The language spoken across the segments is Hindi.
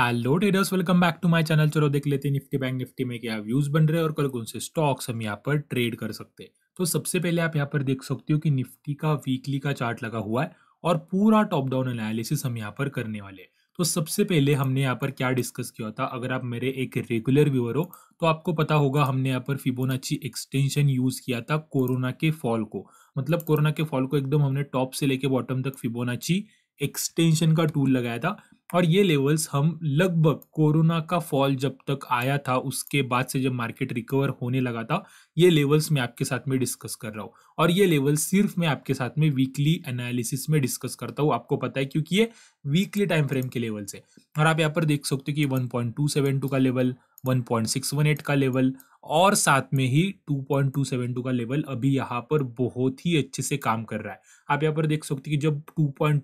hello traders welcome back to my channel चलो देख लेते हैं निफ्टी बैंक निफ्टी में क्या व्यूज बन रहे हैं और कल कौन से स्टॉक्स हम यहाँ पर ट्रेड कर सकते हैं तो सबसे पहले आप यहाँ पर देख सकते हो कि निफ्टी का वीकली का चार्ट लगा हुआ है और पूरा टॉप डाउन एनालिसिस हम यहाँ पर करने वाले हैं तो सबसे पहले हमने यहाँ पर क्या डिस्कस किया था अगर आप मेरे एक रेगुलर व्यूअर हो तो आपको पता होगा हमने यहाँ पर फिबोनाची एक्सटेंशन यूज़ किया था कोरोना के फॉल को मतलब कोरोना के फॉल को एकदम हमने टॉप से लेके बॉटम तक फिबोनाची एक्सटेंशन का टूल लगाया था और ये लेवल्स हम लगभग कोरोना का फॉल जब तक आया था उसके बाद से जब मार्केट रिकवर होने लगा था ये लेवल्स मैं आपके साथ में डिस्कस कर रहा हूँ और ये लेवल सिर्फ मैं आपके साथ में वीकली एनालिसिस में डिस्कस करता हूँ आपको पता है क्योंकि ये वीकली टाइम फ्रेम के लेवल्स है और आप यहाँ पर देख सकते हो कि वन का लेवल वन का लेवल और साथ में ही 2.272 का लेवल अभी यहाँ पर बहुत ही अच्छे से काम कर रहा है आप यहाँ पर देख सकते हो कि जब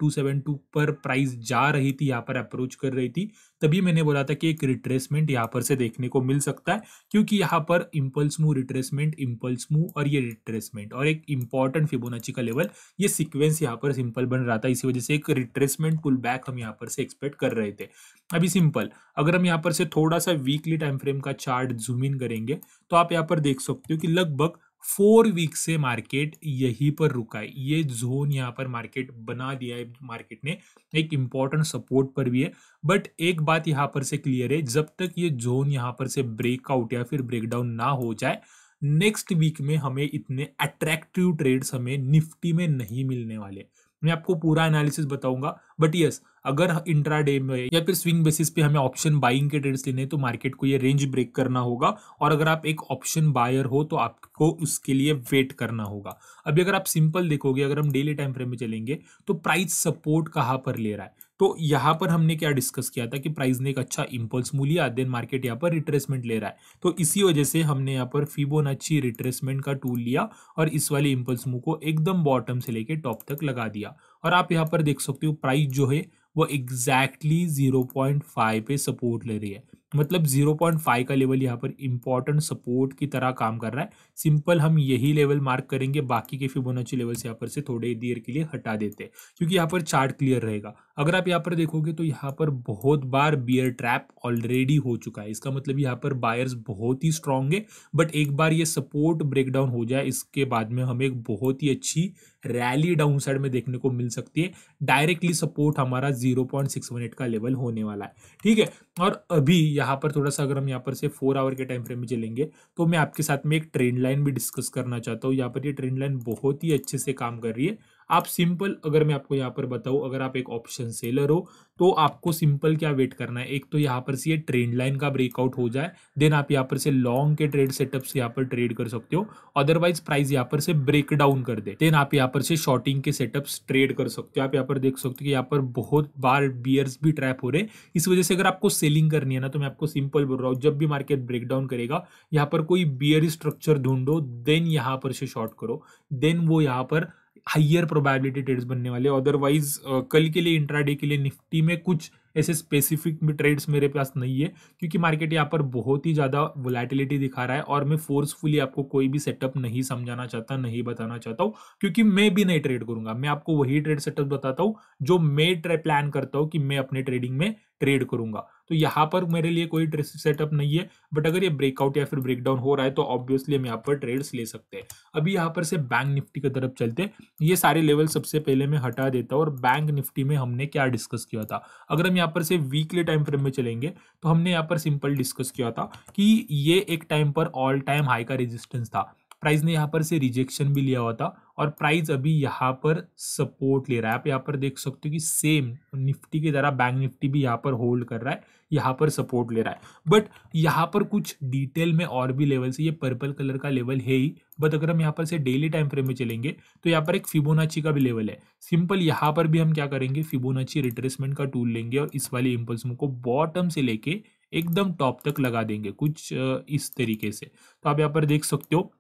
2.272 पर प्राइस जा रही थी यहाँ पर पर अप्रोच कर रही थी तभी मैंने बोला था कि एक रिट्रेसमेंट यहाँ पर से देखने को मिल सकता है क्योंकि यहाँ पर impulse move retracement impulse move और ये रिट्रेसमेंट और एक इंपॉर्टेंट फिबोनाची का लेवल ये सिक्वेंस यहाँ पर सिंपल बन रहा था इसी वजह से एक रिट्रेसमेंट पुल बैक हम यहाँ पर से एक्सपेक्ट कर रहे थे अभी सिंपल अगर हम यहाँ पर से थोड़ा सा वीकली टाइम फ्रेम का चार्ट जूम इन करेंगे तो आप यहाँ पर देख सकते हो कि लगभग फोर वीक से मार्केट यहीं पर रुका है ये जोन यहाँ पर मार्केट बना दिया है मार्केट ने एक इम्पॉर्टेंट सपोर्ट पर भी है बट एक बात यहाँ पर से क्लियर है जब तक ये जोन यहाँ पर से ब्रेकआउट या फिर ब्रेकडाउन ना हो जाए नेक्स्ट वीक में हमें इतने अट्रैक्टिव ट्रेड्स हमें निफ्टी में नहीं मिलने वाले मैं आपको पूरा एनालिसिस बताऊंगा बट यस अगर इंट्रा डे में या फिर स्विंग बेसिस पे हमें ऑप्शन बाइंग के ट्रेड्स लेने तो मार्केट को ये रेंज ब्रेक करना होगा और अगर आप एक ऑप्शन बायर हो तो आपको उसके लिए वेट करना होगा अभी अगर आप सिंपल देखोगे अगर हम डेली टाइम फ्रेम में चलेंगे तो प्राइस सपोर्ट कहाँ पर ले रहा है तो यहाँ पर हमने क्या डिस्कस किया था कि प्राइस ने एक अच्छा इम्पल्स मूव लिया देन मार्केट यहाँ पर रिट्रेसमेंट ले रहा है तो इसी वजह से हमने यहाँ पर अच्छी रिट्रेसमेंट का टूल लिया और इस वाले इम्पल्स मूव को एकदम बॉटम से लेके टॉप तक लगा दिया और आप यहाँ पर देख सकते हो प्राइस जो है वो एग्जैक्टली जीरो पॉइंट फाइव पे सपोर्ट ले रही है मतलब जीरो पॉइंट फाइव का लेवल यहाँ पर इंपॉर्टेंट सपोर्ट की तरह काम कर रहा है सिंपल हम यही लेवल मार्क करेंगे बाकी के फिबोनाची लेवल्स यहाँ पर से थोड़ी देर के लिए हटा देते हैं क्योंकि यहाँ पर चार्ट क्लियर रहेगा अगर आप यहाँ पर देखोगे तो यहाँ पर बहुत बार बियर ट्रैप ऑलरेडी हो चुका है इसका मतलब यहाँ पर बायर्स बहुत ही स्ट्रांग है बट एक बार ये सपोर्ट ब्रेकडाउन हो जाए इसके बाद में हमें एक बहुत ही अच्छी रैली डाउन साइड में देखने को मिल सकती है डायरेक्टली सपोर्ट हमारा 0.618 का लेवल होने वाला है ठीक है और अभी यहाँ पर थोड़ा सा अगर हम यहाँ पर से फोर आवर के टाइम फ्रेम में चलेंगे तो मैं आपके साथ में एक ट्रेंड लाइन भी डिस्कस करना चाहता हूँ यहाँ पर ये ट्रेंड लाइन बहुत ही अच्छे से काम कर रही है आप सिंपल अगर मैं आपको यहाँ पर बताऊँ अगर आप एक ऑप्शन सेलर हो तो आपको सिंपल क्या वेट करना है एक तो यहाँ पर से ये ट्रेंड लाइन का ब्रेकआउट हो जाए देन आप यहाँ पर से लॉन्ग के ट्रेड सेटअप से यहाँ पर ट्रेड कर सकते हो अदरवाइज प्राइस यहाँ पर से ब्रेक डाउन कर दे देन आप यहाँ पर से शॉर्टिंग के सेटअप्स ट्रेड कर सकते हो आप यहाँ पर देख सकते हो कि यहाँ पर बहुत बार बियर्स भी ट्रैप हो रहे इस वजह से अगर आपको सेलिंग करनी है ना तो मैं आपको सिंपल बोल रहा हूँ जब भी मार्केट ब्रेक डाउन करेगा यहाँ पर कोई बियर स्ट्रक्चर ढूंढो देन यहाँ पर से शॉर्ट करो देन वो यहाँ पर हाइयर प्रोबेबिलिटी ट्रेड्स बनने वाले अदरवाइज कल के लिए इंट्राडे के लिए निफ्टी में कुछ ऐसे स्पेसिफिक ट्रेड्स मेरे पास नहीं है क्योंकि मार्केट यहाँ पर बहुत ही ज़्यादा वोलेटिलिटी दिखा रहा है और मैं फोर्सफुली आपको कोई भी सेटअप नहीं समझाना चाहता नहीं बताना चाहता हूँ क्योंकि मैं भी नहीं ट्रेड करूंगा मैं आपको वही ट्रेड सेटअप बताता हूँ जो मैं प्लान करता हूँ कि मैं अपने ट्रेडिंग में ट्रेड करूंगा तो यहाँ पर मेरे लिए कोई सेटअप नहीं है बट अगर ये ब्रेकआउट या फिर ब्रेकडाउन हो रहा है तो ऑब्वियसली हम यहाँ पर ट्रेड्स ले सकते हैं अभी यहाँ पर से बैंक निफ्टी की तरफ चलते ये सारे लेवल सबसे पहले मैं हटा देता हूँ और बैंक निफ्टी में हमने क्या डिस्कस किया था अगर हम यहाँ पर से वीकली टाइम फ्रेम में चलेंगे तो हमने यहाँ पर सिंपल डिस्कस किया था कि ये एक टाइम पर ऑल टाइम हाई का रेजिस्टेंस था प्राइस ने यहाँ पर से रिजेक्शन भी लिया हुआ था और प्राइस अभी यहाँ पर सपोर्ट ले रहा है आप यहाँ पर देख सकते हो कि सेम निफ्टी की तरह बैंक निफ्टी भी यहाँ पर होल्ड कर रहा है यहाँ पर सपोर्ट ले रहा है बट यहाँ पर कुछ डिटेल में और भी लेवल से ये पर्पल कलर का लेवल है ही बट अगर हम यहाँ पर से डेली टाइम फ्रेम में चलेंगे तो यहाँ पर एक फिबोनाची का भी लेवल है सिंपल यहाँ पर भी हम क्या करेंगे फिबोनाची रिट्रेसमेंट का टूल लेंगे और इस वाले इम्पल्स को बॉटम से लेके एकदम टॉप तक लगा देंगे कुछ इस तरीके से तो आप यहाँ पर देख सकते हो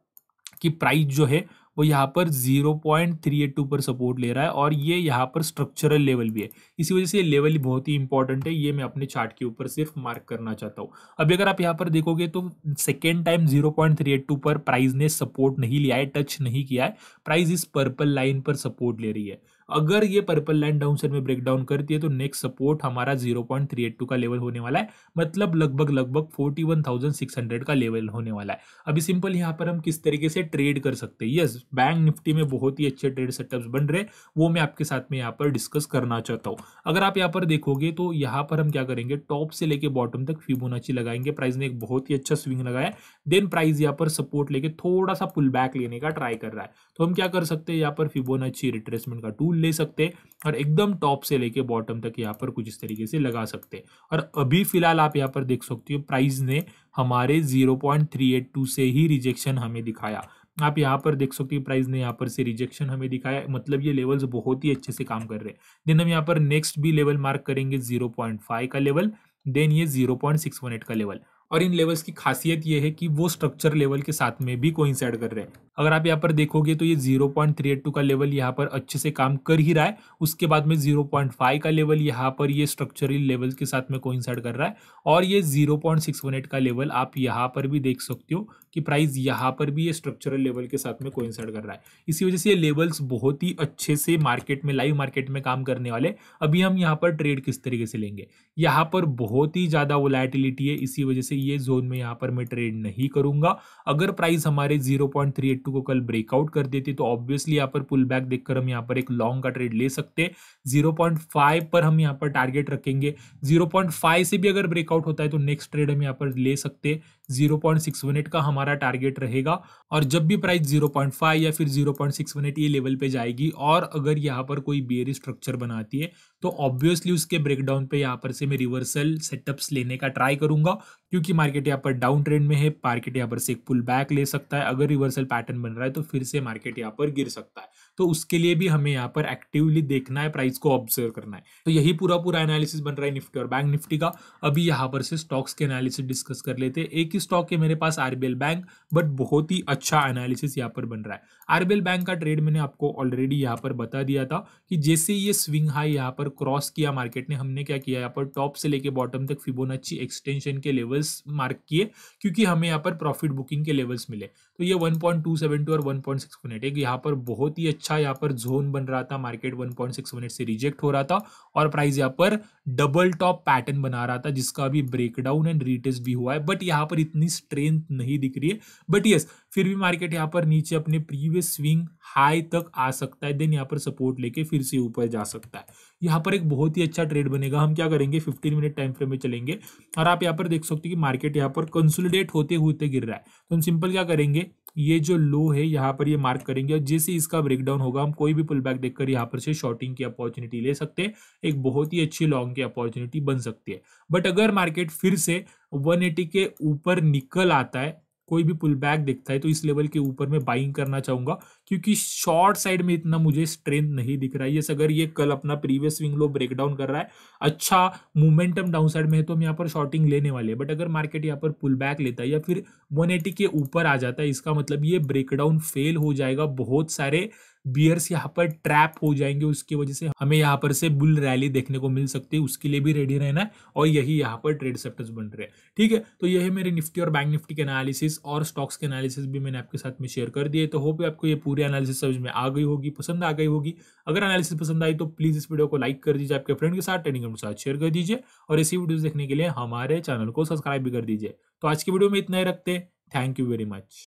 कि प्राइस जो है वो यहाँ पर 0.382 पर सपोर्ट ले रहा है और ये यहाँ पर स्ट्रक्चरल लेवल भी है इसी वजह से ये लेवल बहुत ही इंपॉर्टेंट है ये मैं अपने चार्ट के ऊपर सिर्फ मार्क करना चाहता हूँ अभी अगर आप यहाँ पर देखोगे तो सेकेंड टाइम 0.382 पर प्राइस ने सपोर्ट नहीं लिया है टच नहीं किया है प्राइस इस पर्पल लाइन पर सपोर्ट ले रही है अगर ये पर्पल लाइन डाउन साइड में ब्रेक डाउन करती है तो नेक्स्ट सपोर्ट हमारा 0.382 का लेवल होने वाला है मतलब लगभग लगभग 41,600 का लेवल होने वाला है अभी सिंपल यहाँ पर हम किस तरीके से ट्रेड कर सकते हैं यस बैंक निफ्टी में बहुत ही अच्छे ट्रेड सेटअप्स बन रहे वो मैं आपके साथ में यहाँ पर डिस्कस करना चाहता हूँ अगर आप यहाँ पर देखोगे तो यहाँ पर हम क्या करेंगे टॉप से लेके बॉटम तक फिबोनाची लगाएंगे प्राइस ने एक बहुत ही अच्छा स्विंग लगाया देन प्राइस यहाँ पर सपोर्ट लेके थोड़ा सा पुल बैक लेने का ट्राई कर रहा है तो हम क्या कर सकते हैं यहाँ पर फिबोनाची रिट्रेसमेंट का टूल ले सकते हैं और एकदम टॉप से लेके बॉटम तक यहाँ पर कुछ इस तरीके से लगा सकते हैं और अभी फिलहाल आप यहाँ पर देख सकते हो प्राइस ने हमारे 0.382 से ही रिजेक्शन हमें दिखाया आप यहाँ पर देख सकते हो प्राइस ने यहाँ पर से रिजेक्शन हमें दिखाया मतलब ये लेवल्स बहुत ही अच्छे से काम कर रहे हैं देन हम यहाँ पर नेक्स्ट भी लेवल मार्क करेंगे जीरो का लेवल देन ये जीरो का लेवल और इन लेवल्स की खासियत ये है कि वो स्ट्रक्चर लेवल के साथ में भी कोइंसाइड कर रहे हैं अगर आप यहाँ पर देखोगे तो ये 0.382 का लेवल यहाँ पर अच्छे से काम कर ही रहा है उसके बाद में 0.5 का लेवल यहाँ पर ये स्ट्रक्चरल लेवल के साथ में कोइंसाइड कर रहा है और ये 0.618 का लेवल आप यहाँ पर भी देख सकते हो कि प्राइस यहाँ पर भी ये स्ट्रक्चरल लेवल के साथ में कोइंसाइड कर रहा है इसी वजह से ये लेवल्स बहुत ही अच्छे से मार्केट में लाइव मार्केट में काम करने वाले अभी हम यहाँ पर ट्रेड किस तरीके से लेंगे यहाँ पर बहुत ही ज़्यादा वोलाटिलिटी है इसी वजह से ये जोन में यहाँ पर मैं ट्रेड नहीं करूँगा अगर प्राइस हमारे जीरो को कल ब्रेकआउट कर देती तो ऑब्वियसली यहाँ पर पुल बैक देखकर हम यहाँ पर एक लॉन्ग का ट्रेड ले सकते जीरो पर हम यहाँ पर टारगेट रखेंगे जीरो से भी अगर ब्रेकआउट होता है तो नेक्स्ट ट्रेड हम यहाँ पर ले सकते हैं 0.618 का हमारा टारगेट रहेगा और जब भी प्राइस 0.5 या फिर 0.618 ये लेवल पे जाएगी और अगर यहाँ पर कोई बेरी स्ट्रक्चर e बनाती है तो ऑब्वियसली उसके ब्रेकडाउन पे यहाँ पर से मैं रिवर्सल सेटअप्स लेने का ट्राई करूंगा क्योंकि मार्केट यहाँ पर डाउन ट्रेंड में है मार्केट यहाँ पर से एक पुल बैक ले सकता है अगर रिवर्सल पैटर्न बन रहा है तो फिर से मार्केट यहाँ पर गिर सकता है तो उसके लिए भी हमें यहाँ पर एक्टिवली देखना है प्राइस को ऑब्जर्व करना है तो यही पूरा पूरा एनालिसिस बन रहा है निफ्टी और बैंक निफ्टी का अभी यहाँ पर से स्टॉक्स के एनालिसिस डिस्कस कर लेते हैं एक ही स्टॉक है मेरे पास आरबीएल बैंक बट बहुत ही अच्छा एनालिसिस यहाँ पर बन रहा है आरबीएल बैंक का ट्रेड मैंने आपको ऑलरेडी यहाँ पर बता दिया था कि जैसे ये स्विंग हाई यहाँ पर क्रॉस किया मार्केट ने हमने क्या किया यहाँ पर टॉप से लेके बॉटम तक फिबोनाची एक्सटेंशन के लेवल्स मार्क किए क्योंकि हमें यहाँ पर प्रॉफिट बुकिंग के लेवल्स मिले तो ये वन और वन पॉइंट यहाँ पर बहुत ही अच्छा यहाँ पर जोन बन रहा था मार्केट 1.618 से रिजेक्ट हो रहा था और प्राइस यहाँ पर डबल टॉप पैटर्न बना रहा था जिसका अभी ब्रेकडाउन एंड रिटेस्ट भी हुआ है बट यहाँ पर इतनी स्ट्रेंथ नहीं दिख रही है बट यस फिर भी मार्केट यहाँ पर नीचे अपने प्रीवियस स्विंग हाई तक आ सकता है देन यहाँ पर सपोर्ट लेके फिर से ऊपर जा सकता है यहाँ पर एक बहुत ही अच्छा ट्रेड बनेगा हम क्या करेंगे 15 मिनट टाइम फ्रेम में चलेंगे और आप यहाँ पर देख सकते हो कि मार्केट यहाँ पर कंसोलिडेट होते होते तो गिर रहा है तो हम सिंपल क्या करेंगे ये जो लो है यहाँ पर ये मार्क करेंगे और जैसे इसका ब्रेकडाउन होगा हम कोई भी पुल बैक देखकर यहाँ पर से शॉर्टिंग की अपॉर्चुनिटी ले सकते हैं एक बहुत ही अच्छी लॉन्ग की अपॉर्चुनिटी बन सकती है बट अगर मार्केट फिर से 180 के ऊपर निकल आता है कोई भी पुल बैक दिखता है तो इस लेवल के ऊपर मैं बाइंग करना चाहूंगा क्योंकि शॉर्ट साइड में इतना मुझे स्ट्रेंथ नहीं दिख रहा है यस अगर ये कल अपना previous swing low break down कर रहा है अच्छा मोमेंटम डाउन साइड में है तो हम यहाँ पर शॉर्टिंग लेने वाले हैं बट अगर मार्केट यहाँ पर पुल बैक लेता है या फिर वन के ऊपर आ जाता है इसका मतलब ये ब्रेकडाउन फेल हो जाएगा बहुत सारे बियर्स यहाँ पर ट्रैप हो जाएंगे उसकी वजह से हमें यहाँ पर से बुल रैली देखने को मिल सकती है उसके लिए भी रेडी रहना है और यही यहाँ पर ट्रेड सेक्टर्स बन रहे हैं ठीक है तो यही मेरे निफ्टी और बैंक निफ्टी के एनालिसिस और स्टॉक्स के एनालिसिस भी मैंने आपके साथ में शेयर कर दिए तो होप आपको ये पूरी एनालिसिस समझ में आ गई होगी पसंद आ गई होगी अगर एनालिसिस पसंद आई तो प्लीज़ इस वीडियो को लाइक कर दीजिए आपके फ्रेंड के साथ ट्रेडिंग के साथ शेयर कर दीजिए और इसी वीडियोज देखने के लिए हमारे चैनल को सब्सक्राइब भी कर दीजिए तो आज की वीडियो में इतना ही रखते हैं थैंक यू वेरी मच